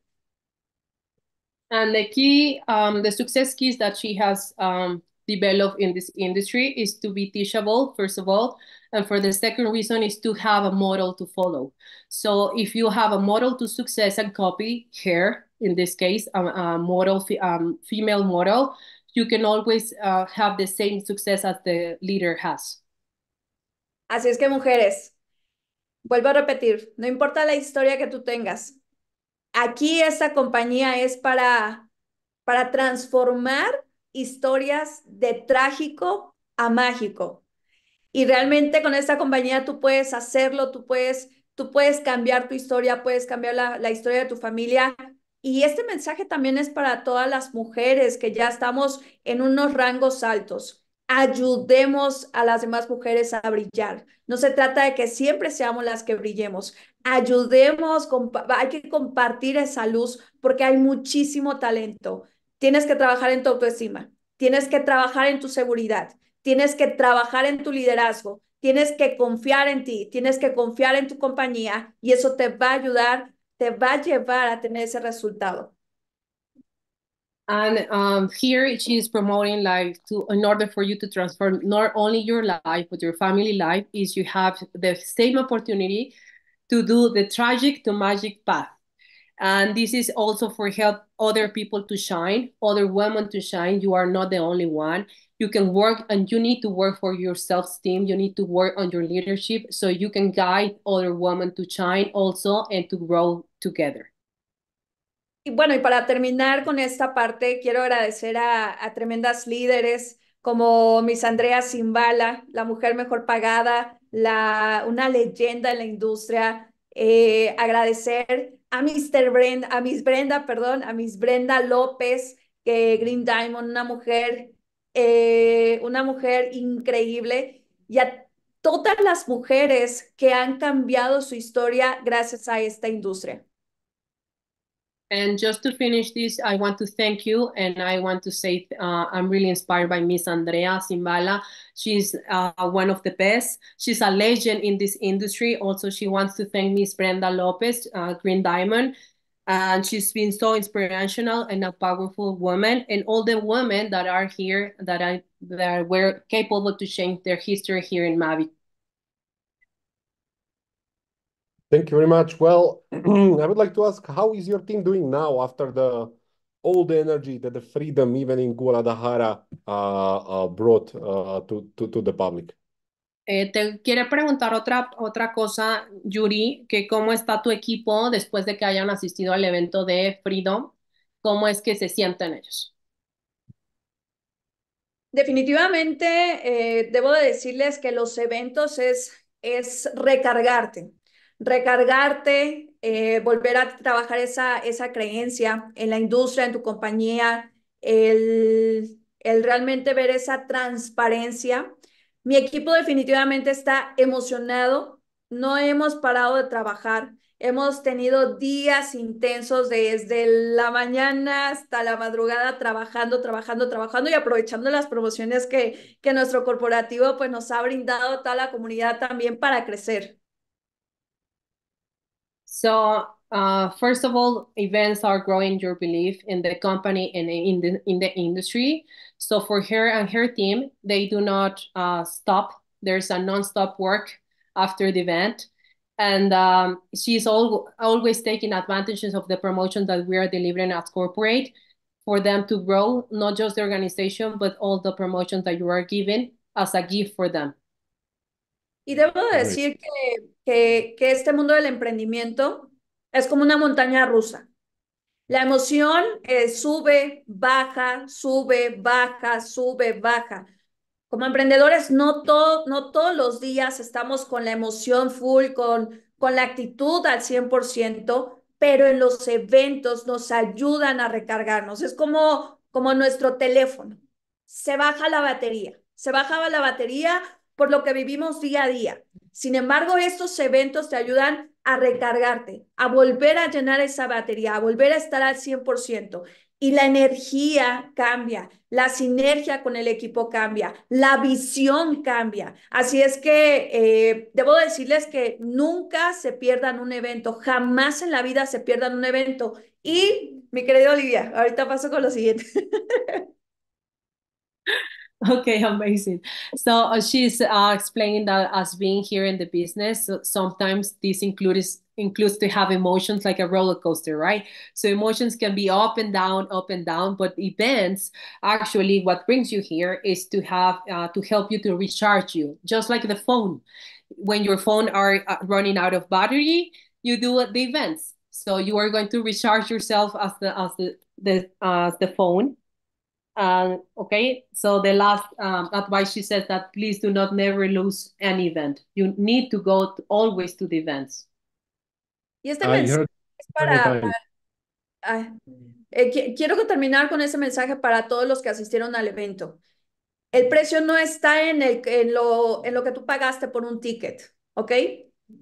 And the key, um, the success keys that she has um, developed in this industry is to be teachable, first of all. And for the second reason is to have a model to follow. So if you have a model to success and copy here, in this case, a, a model, um, female model, you can always uh, have the same success as the leader has. Así es que mujeres, vuelvo a repetir, no importa la historia que tú tengas, Aquí esta compañía es para, para transformar historias de trágico a mágico. Y realmente con esta compañía tú puedes hacerlo, tú puedes, tú puedes cambiar tu historia, puedes cambiar la historia de tu familia. Y este mensaje también es para todas las mujeres que ya estamos en unos rangos altos ayudemos a las demás mujeres a brillar. No se trata de que siempre seamos las que brillemos ayudemos, hay que compartir esa luz porque hay muchísimo talento. Tienes que trabajar en tu autoestima, tienes que trabajar en tu seguridad, tienes que trabajar en tu liderazgo, tienes que confiar en ti, tienes que confiar en tu compañía y eso te va a ayudar, te va a llevar a tener ese resultado. And um, here is promoting like to in order for you to transform not only your life but your family life is you have the same opportunity to do the tragic to magic path. And this is also for help other people to shine, other women to shine. You are not the only one. You can work and you need to work for your self-esteem. You need to work on your leadership so you can guide other women to shine also and to grow together. Y bueno, y para terminar con esta parte, quiero agradecer a, a tremendas líderes como Miss Andrea Zimbala, la mujer mejor pagada la, una leyenda en la industria. Eh, agradecer a a Miss Brenda, perdón, a Miss Brenda López, que Green Diamond, una mujer, eh, una mujer increíble, y a todas las mujeres que han cambiado su historia gracias a esta industria. And just to finish this, I want to thank you, and I want to say uh, I'm really inspired by Miss Andrea Simbala. She's uh, one of the best. She's a legend in this industry. Also, she wants to thank Miss Brenda Lopez, uh, Green Diamond. And she's been so inspirational and a powerful woman, and all the women that are here that are that were capable to change their history here in Mavic. Thank you very much. Well, (clears throat) I would like to ask, how is your team doing now after the all the energy that the freedom, even in Guadalajara, uh, uh, brought uh, to, to, the public? Eh, te quiero preguntar otra, otra cosa, Yuri, que cómo está tu equipo después de que hayan asistido al evento de Freedom, cómo es que se sienten ellos. Definitivamente, eh, debo decirles que los eventos es, es recargarte, recargarte, eh, volver a trabajar esa, creencia en la industria, en tu compañía, el, realmente ver esa transparencia. Mi equipo definitivamente está emocionado, no hemos parado de trabajar. Hemos tenido días intensos desde la mañana hasta la madrugada trabajando, trabajando, trabajando y aprovechando las promociones que, que nuestro corporativo pues, nos ha brindado a toda la comunidad también para crecer. So uh, first of all, events are growing your belief in the company and in the in the industry. So for her and her team, they do not uh, stop. There's a non-stop work after the event, and um, she's al- always taking advantages of the promotion that we are delivering at corporate for them to grow, not just the organization, but all the promotions that you are giving as a gift for them. Y debo decir que, que, este mundo del emprendimiento es como una montaña rusa. La emoción eh, sube, baja, sube, baja, sube, baja. Como emprendedores, no, todo, no todos los días estamos con la emoción full, con, con la actitud al 100%, pero en los eventos nos ayudan a recargarnos. Es como, como nuestro teléfono. Se baja la batería, se bajaba la batería por lo que vivimos día a día. Sin embargo, estos eventos te ayudan a recargarte, a volver a llenar esa batería, a volver a estar al 100%. Y la energía cambia, la sinergia con el equipo cambia, la visión cambia. Así es que eh, debo decirles que nunca se pierdan un evento, jamás en la vida se pierdan un evento. Y mi querida Olivia, ahorita paso con lo siguiente. (laughs) (laughs) Okay, amazing. So uh, she's uh, that as being here in the business, sometimes this includes includes to have emotions like a roller coaster, right? So emotions can be up and down, up and down. But events, actually, what brings you here is to have uh, to help you to recharge you, just like the phone. When your phone are uh, running out of battery, you do the events. So you are going to recharge yourself as the as the the uh, the phone Uh, okay, so the last um, advice she says that please do not never lose an event. You need to go always to the events. Y este mensaje es para, eh, quiero terminar con ese mensaje para todos los que asistieron al evento. El precio no está en, el, en, lo, en lo que tú pagaste por un ticket, ¿ok?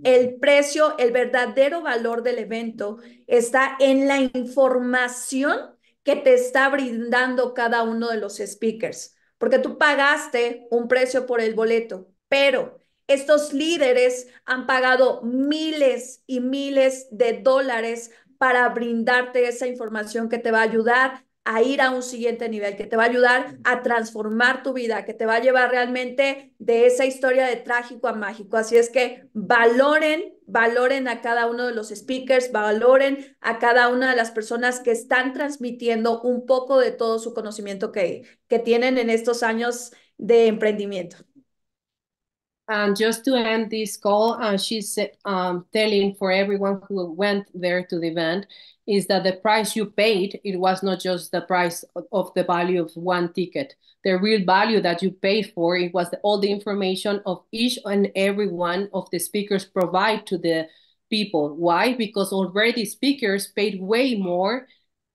El precio, el verdadero valor del evento está en la información que te está brindando cada uno de los speakers, porque tú pagaste un precio por el boleto, pero estos líderes han pagado miles y miles de dólares para brindarte esa información que te va a ayudar a ir a un siguiente nivel, que te va a ayudar a transformar tu vida, que te va a llevar realmente de esa historia de trágico a mágico. Así es que valoren valoren a cada uno de los speakers, valoren a cada una de las personas que están transmitiendo un poco de todo su conocimiento que, que tienen en estos años de emprendimiento. And um, just to end this call, uh, she's um, telling for everyone who went there to the event is that the price you paid, it was not just the price of, the value of one ticket. The real value that you paid for, it was the, all the information of each and every one of the speakers provide to the people. Why? Because already speakers paid way more,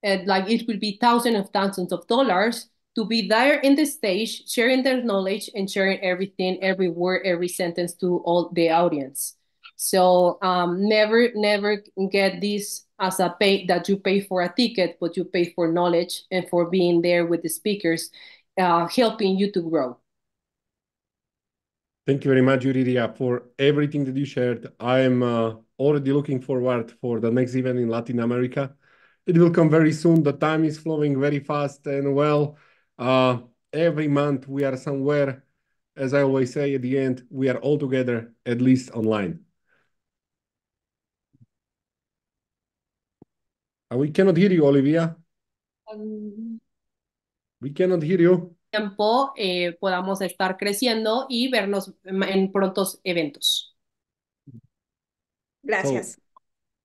and like it will be thousands of thousands of dollars to be there in the stage, sharing their knowledge and sharing everything, every word, every sentence to all the audience. So um, never, never get this as a pay that you pay for a ticket, but you pay for knowledge and for being there with the speakers, uh, helping you to grow. Thank you very much, Yuridia, for everything that you shared. I'm uh, already looking forward for the next event in Latin America. It will come very soon. The time is flowing very fast and well. Uh, every month we are somewhere. As I always say at the end, we are all together, at least online. Uh, we cannot hear you, Olivia. Um, we cannot hear you. Tiempo eh, podamos estar creciendo y vernos en prontos eventos. Mm. Gracias. So,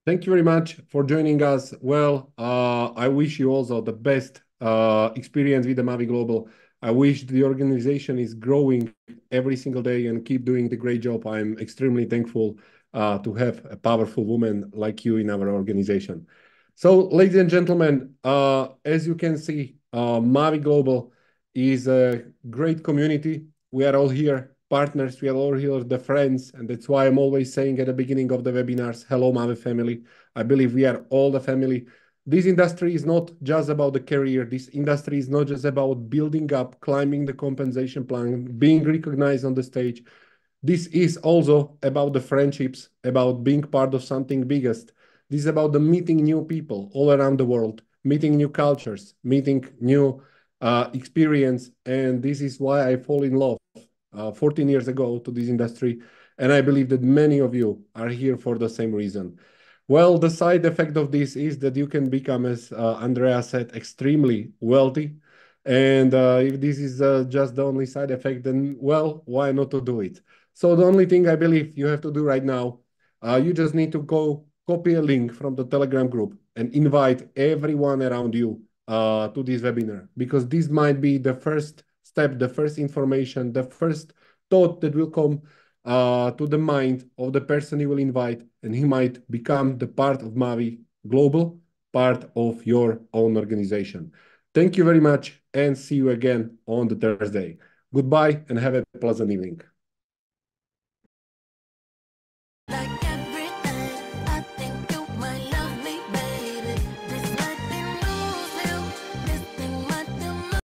thank you very much for joining us. Well, uh, I wish you also the best uh, experience with the Mavi Global. I wish the organization is growing every single day and keep doing the great job. I'm extremely thankful uh, to have a powerful woman like you in our organization. So, ladies and gentlemen, uh, as you can see, uh, Mavi Global is a great community. We are all here partners, we are all here the friends, and that's why I'm always saying at the beginning of the webinars, hello Mavi family. I believe we are all the family this industry is not just about the career. This industry is not just about building up, climbing the compensation plan, being recognized on the stage. This is also about the friendships, about being part of something biggest. This is about the meeting new people all around the world, meeting new cultures, meeting new uh, experience. And this is why I fall in love uh, 14 years ago to this industry. And I believe that many of you are here for the same reason. Well, the side effect of this is that you can become, as uh, Andrea said, extremely wealthy. And uh, if this is uh, just the only side effect, then well, why not to do it? So the only thing I believe you have to do right now, uh, you just need to go copy a link from the Telegram group and invite everyone around you uh, to this webinar because this might be the first step, the first information, the first thought that will come uh, to the mind of the person you will invite, and he might become the part of Mavi Global, part of your own organization. Thank you very much, and see you again on the Thursday. Goodbye, and have a pleasant evening.